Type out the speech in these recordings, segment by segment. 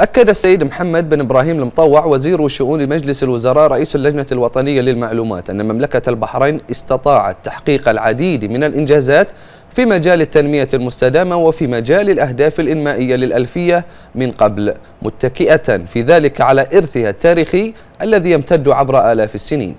أكد السيد محمد بن إبراهيم المطوع وزير شؤون مجلس الوزراء رئيس اللجنة الوطنية للمعلومات أن مملكة البحرين استطاعت تحقيق العديد من الإنجازات في مجال التنمية المستدامة وفي مجال الأهداف الإنمائية للألفية من قبل متكئة في ذلك على إرثها التاريخي الذي يمتد عبر آلاف السنين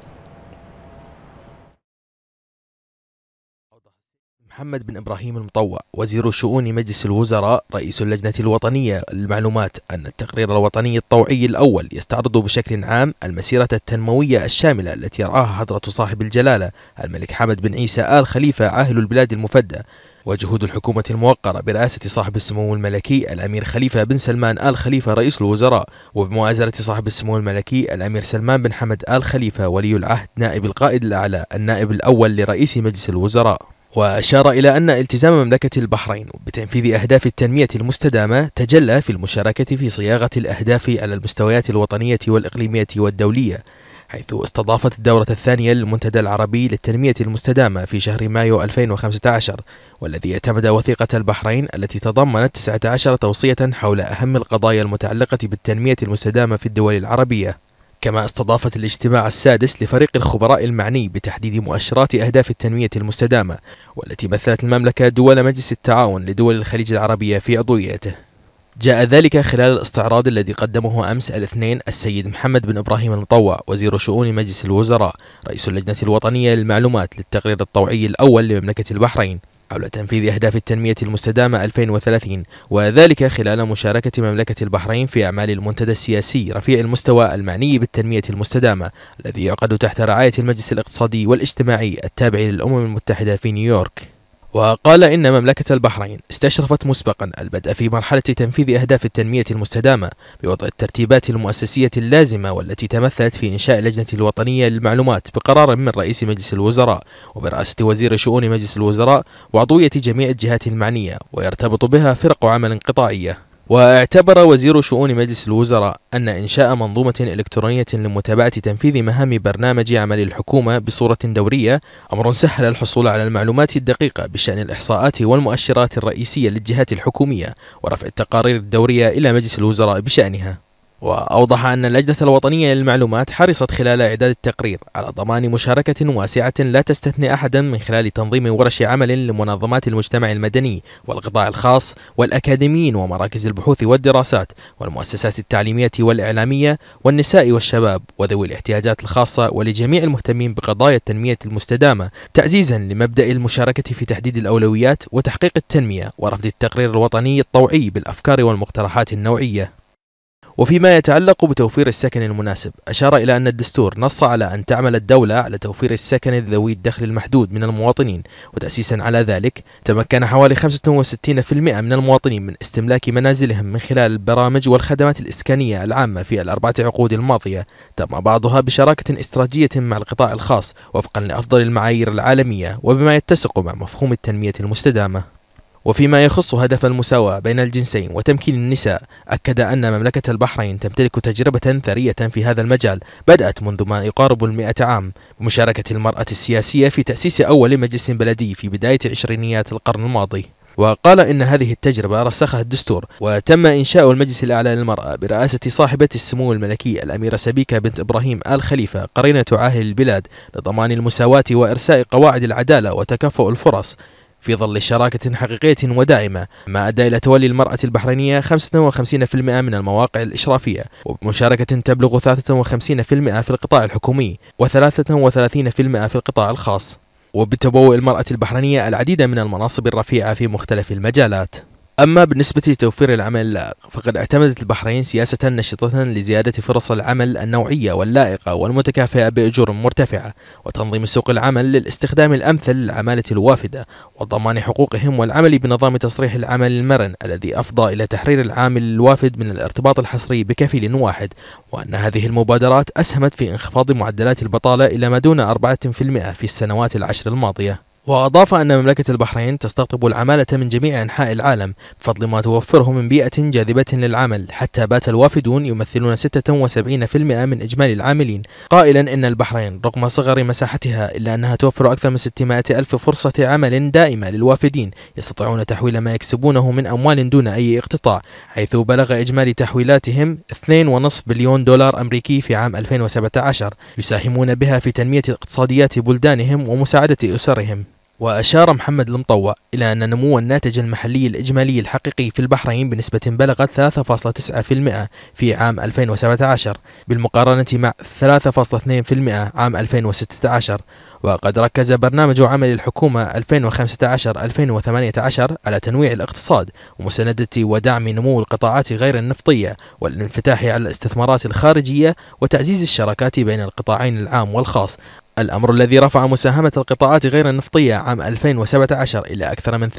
محمد بن ابراهيم المطوع وزير شؤون مجلس الوزراء رئيس اللجنه الوطنيه للمعلومات ان التقرير الوطني الطوعي الاول يستعرض بشكل عام المسيره التنمويه الشامله التي راها حضره صاحب الجلاله الملك حمد بن عيسى ال خليفه عاهل البلاد المفدى وجهود الحكومة الموقرة برئاسة صاحب السمو الملكي الأمير خليفة بن سلمان آل خليفة رئيس الوزراء وبمؤازرة صاحب السمو الملكي الأمير سلمان بن حمد آل خليفة ولي العهد نائب القائد الأعلى النائب الأول لرئيس مجلس الوزراء وأشار إلى أن التزام مملكة البحرين بتنفيذ أهداف التنمية المستدامة تجلى في المشاركة في صياغة الأهداف على المستويات الوطنية والإقليمية والدولية حيث استضافت الدورة الثانية للمنتدى العربي للتنمية المستدامة في شهر مايو 2015 والذي اعتمد وثيقة البحرين التي تضمنت 19 توصية حول أهم القضايا المتعلقة بالتنمية المستدامة في الدول العربية كما استضافت الاجتماع السادس لفريق الخبراء المعني بتحديد مؤشرات أهداف التنمية المستدامة والتي مثلت المملكة دول مجلس التعاون لدول الخليج العربية في عضويته جاء ذلك خلال الاستعراض الذي قدمه أمس الاثنين السيد محمد بن إبراهيم المطوع وزير شؤون مجلس الوزراء رئيس اللجنة الوطنية للمعلومات للتقرير الطوعي الأول لمملكة البحرين حول تنفيذ أهداف التنمية المستدامة 2030 وذلك خلال مشاركة مملكة البحرين في أعمال المنتدى السياسي رفيع المستوى المعني بالتنمية المستدامة الذي يعقد تحت رعاية المجلس الاقتصادي والاجتماعي التابع للأمم المتحدة في نيويورك وقال إن مملكة البحرين استشرفت مسبقا البدء في مرحلة تنفيذ أهداف التنمية المستدامة بوضع الترتيبات المؤسسية اللازمة والتي تمثلت في إنشاء اللجنة الوطنية للمعلومات بقرار من رئيس مجلس الوزراء وبرئاسة وزير شؤون مجلس الوزراء وعضوية جميع الجهات المعنية ويرتبط بها فرق عمل قطاعية واعتبر وزير شؤون مجلس الوزراء أن إنشاء منظومة إلكترونية لمتابعة تنفيذ مهام برنامج عمل الحكومة بصورة دورية أمر سهل الحصول على المعلومات الدقيقة بشأن الإحصاءات والمؤشرات الرئيسية للجهات الحكومية ورفع التقارير الدورية إلى مجلس الوزراء بشأنها وأوضح أن اللجنة الوطنية للمعلومات حرصت خلال إعداد التقرير على ضمان مشاركة واسعة لا تستثني أحدا من خلال تنظيم ورش عمل لمنظمات المجتمع المدني والقطاع الخاص والأكاديميين ومراكز البحوث والدراسات والمؤسسات التعليمية والإعلامية والنساء والشباب وذوي الاحتياجات الخاصة ولجميع المهتمين بقضايا التنمية المستدامة تعزيزا لمبدأ المشاركة في تحديد الأولويات وتحقيق التنمية ورفض التقرير الوطني الطوعي بالأفكار والمقترحات النوعية وفيما يتعلق بتوفير السكن المناسب أشار إلى أن الدستور نص على أن تعمل الدولة على توفير السكن لذوي الدخل المحدود من المواطنين وتأسيسا على ذلك تمكن حوالي 65% من المواطنين من استملاك منازلهم من خلال البرامج والخدمات الإسكانية العامة في الأربعة عقود الماضية تم بعضها بشراكة استراتيجية مع القطاع الخاص وفقا لأفضل المعايير العالمية وبما يتسق مع مفهوم التنمية المستدامة وفيما يخص هدف المساواة بين الجنسين وتمكين النساء أكد أن مملكة البحرين تمتلك تجربة ثرية في هذا المجال بدأت منذ ما يقارب المئة عام بمشاركة المرأة السياسية في تأسيس أول مجلس بلدي في بداية عشرينيات القرن الماضي وقال إن هذه التجربة رسخها الدستور وتم إنشاء المجلس الأعلى للمرأة برئاسة صاحبة السمو الملكي الأميرة سبيكة بنت إبراهيم آل خليفة قرينة عاهل البلاد لضمان المساواة وإرساء قواعد العدالة وتكافؤ الفرص في ظل شراكة حقيقية ودائمة ما أدى إلى تولي المرأة البحرينية 55% من المواقع الإشرافية ومشاركة تبلغ 53% في القطاع الحكومي و33% في القطاع الخاص وبتبوء المرأة البحرينية العديد من المناصب الرفيعة في مختلف المجالات أما بالنسبة لتوفير العمل اللائق فقد اعتمدت البحرين سياسة نشطة لزيادة فرص العمل النوعية واللائقة والمتكافئة بأجور مرتفعة وتنظيم سوق العمل للاستخدام الأمثل للعمالة الوافدة وضمان حقوقهم والعمل بنظام تصريح العمل المرن الذي أفضى إلى تحرير العامل الوافد من الارتباط الحصري بكفيل واحد وأن هذه المبادرات أسهمت في انخفاض معدلات البطالة إلى ما دون 4% في السنوات العشر الماضية وأضاف أن مملكة البحرين تستقطب العمالة من جميع أنحاء العالم بفضل ما توفره من بيئة جاذبة للعمل حتى بات الوافدون يمثلون 76% من إجمالي العاملين قائلا أن البحرين رغم صغر مساحتها إلا أنها توفر أكثر من 600 ألف فرصة عمل دائمة للوافدين يستطيعون تحويل ما يكسبونه من أموال دون أي اقتطاع حيث بلغ إجمالي تحويلاتهم 2.5 بليون دولار أمريكي في عام 2017 يساهمون بها في تنمية اقتصاديات بلدانهم ومساعدة أسرهم وأشار محمد المطوع إلى أن نمو الناتج المحلي الإجمالي الحقيقي في البحرين بنسبة بلغت 3.9% في عام 2017 بالمقارنة مع 3.2% عام 2016 وقد ركز برنامج عمل الحكومة 2015-2018 على تنويع الاقتصاد ومساندة ودعم نمو القطاعات غير النفطية والانفتاح على الاستثمارات الخارجية وتعزيز الشراكات بين القطاعين العام والخاص الأمر الذي رفع مساهمة القطاعات غير النفطية عام 2017 إلى أكثر من 80%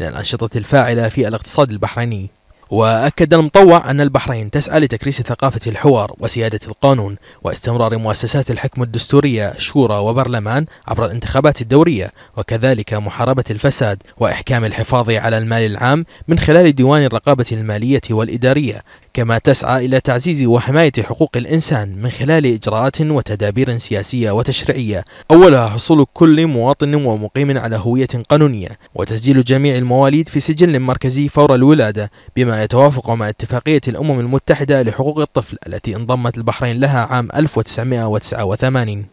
من الأنشطة الفاعلة في الاقتصاد البحريني وأكد المطوع أن البحرين تسعى لتكريس ثقافة الحوار وسيادة القانون واستمرار مؤسسات الحكم الدستورية شورى وبرلمان عبر الانتخابات الدورية وكذلك محاربة الفساد وإحكام الحفاظ على المال العام من خلال ديوان الرقابة المالية والإدارية كما تسعى إلى تعزيز وحماية حقوق الإنسان من خلال إجراءات وتدابير سياسية وتشريعية أولها حصول كل مواطن ومقيم على هوية قانونية وتسجيل جميع المواليد في سجل مركزي فور الولادة بما يتوافق مع اتفاقية الأمم المتحدة لحقوق الطفل التي انضمت البحرين لها عام 1989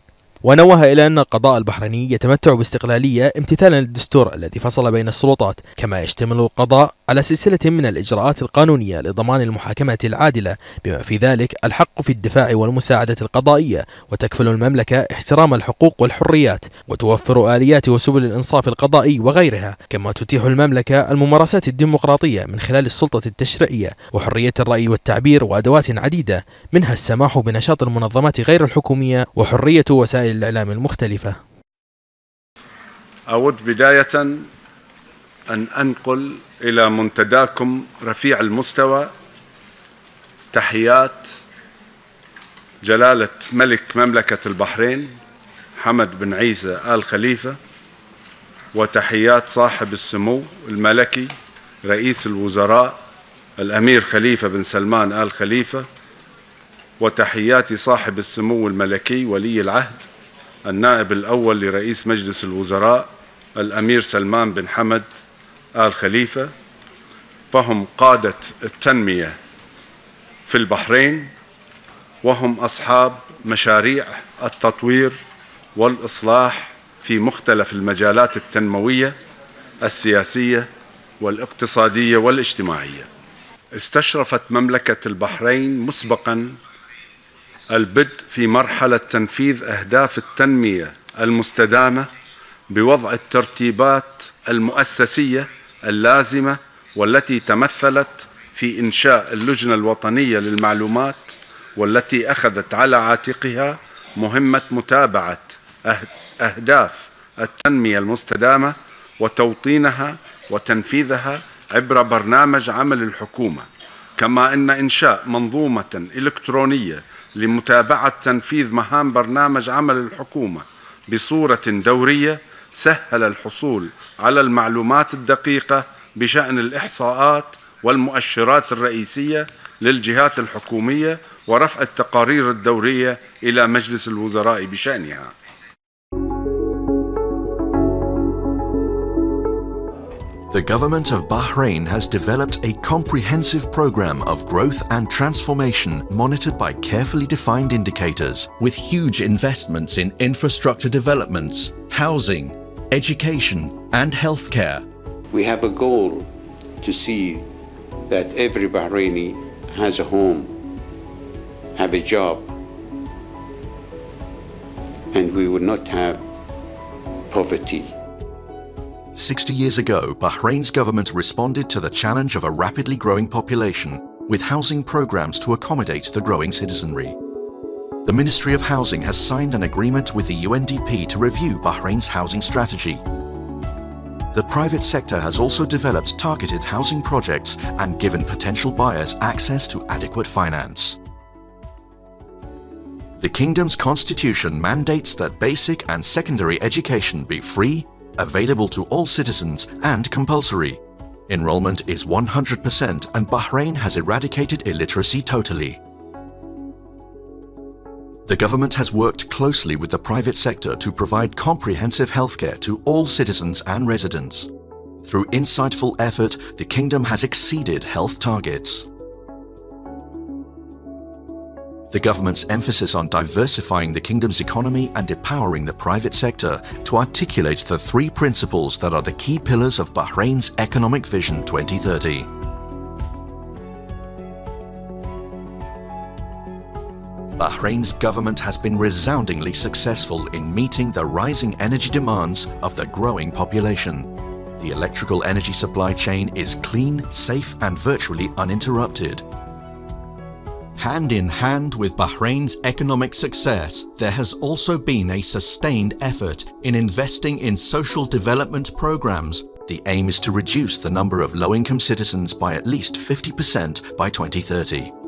ونوه إلى أن القضاء البحريني يتمتع باستقلالية امتثالا للدستور الذي فصل بين السلطات كما يشتمل القضاء على سلسلة من الإجراءات القانونية لضمان المحاكمة العادلة بما في ذلك الحق في الدفاع والمساعدة القضائية وتكفل المملكة احترام الحقوق والحريات وتوفر آليات وسبل الإنصاف القضائي وغيرها كما تتيح المملكة الممارسات الديمقراطية من خلال السلطة التشريعية وحرية الرأي والتعبير وأدوات عديدة منها السماح بنشاط المنظمات غير الحكومية وحرية وسائل الإعلام المختلفة أود بداية أن أنقل إلى منتداكم رفيع المستوى تحيات جلالة ملك مملكة البحرين حمد بن عيسى آل خليفة وتحيات صاحب السمو الملكي رئيس الوزراء الأمير خليفة بن سلمان آل خليفة وتحيات صاحب السمو الملكي ولي العهد النائب الأول لرئيس مجلس الوزراء الأمير سلمان بن حمد آل خليفة فهم قادة التنمية في البحرين وهم أصحاب مشاريع التطوير والإصلاح في مختلف المجالات التنموية السياسية والاقتصادية والاجتماعية استشرفت مملكة البحرين مسبقا البدء في مرحلة تنفيذ أهداف التنمية المستدامة بوضع الترتيبات المؤسسيه اللازمة والتي تمثلت في إنشاء اللجنة الوطنية للمعلومات والتي أخذت على عاتقها مهمة متابعة أه-، أهداف التنمية المستدامة وتوطينها وتنفيذها عبر برنامج عمل الحكومة كما أن إنشاء منظومة إلكترونية لمتابعة تنفيذ مهام برنامج عمل الحكومة بصورة دورية سهل الحصول على المعلومات الدقيقة بشأن الإحصاءات والمؤشرات الرئيسية للجهات الحكومية ورفع التقارير الدورية إلى مجلس الوزراء بشأنها the government of Bahrain has developed a comprehensive program of growth and transformation monitored by carefully defined indicators, with huge investments in infrastructure developments, housing, education, and healthcare. We have a goal to see that every Bahraini has a home, have a job, and we will not have poverty. 60 years ago, Bahrain's government responded to the challenge of a rapidly growing population with housing programs to accommodate the growing citizenry. The Ministry of Housing has signed an agreement with the UNDP to review Bahrain's housing strategy. The private sector has also developed targeted housing projects and given potential buyers access to adequate finance. The Kingdom's constitution mandates that basic and secondary education be free, available to all citizens and compulsory. Enrollment is 100% and Bahrain has eradicated illiteracy totally. The government has worked closely with the private sector to provide comprehensive healthcare to all citizens and residents. Through insightful effort, the kingdom has exceeded health targets. The government's emphasis on diversifying the kingdom's economy and empowering the private sector to articulate the three principles that are the key pillars of Bahrain's Economic Vision 2030. Bahrain's government has been resoundingly successful in meeting the rising energy demands of the growing population. The electrical energy supply chain is clean, safe and virtually uninterrupted, Hand in hand with Bahrain's economic success, there has also been a sustained effort in investing in social development programs. The aim is to reduce the number of low-income citizens by at least 50% by 2030.